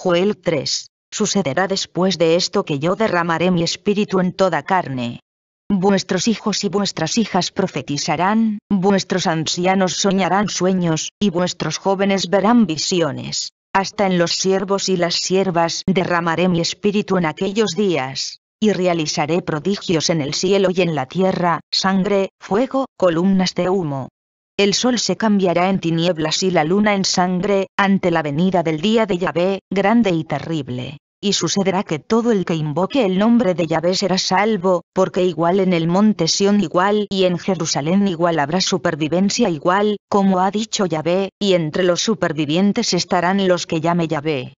Joel 3. Sucederá después de esto que yo derramaré mi espíritu en toda carne. Vuestros hijos y vuestras hijas profetizarán, vuestros ancianos soñarán sueños, y vuestros jóvenes verán visiones. Hasta en los siervos y las siervas derramaré mi espíritu en aquellos días, y realizaré prodigios en el cielo y en la tierra, sangre, fuego, columnas de humo el sol se cambiará en tinieblas y la luna en sangre, ante la venida del día de Yahvé, grande y terrible. Y sucederá que todo el que invoque el nombre de Yahvé será salvo, porque igual en el monte Sión igual y en Jerusalén igual habrá supervivencia igual, como ha dicho Yahvé, y entre los supervivientes estarán los que llame Yahvé.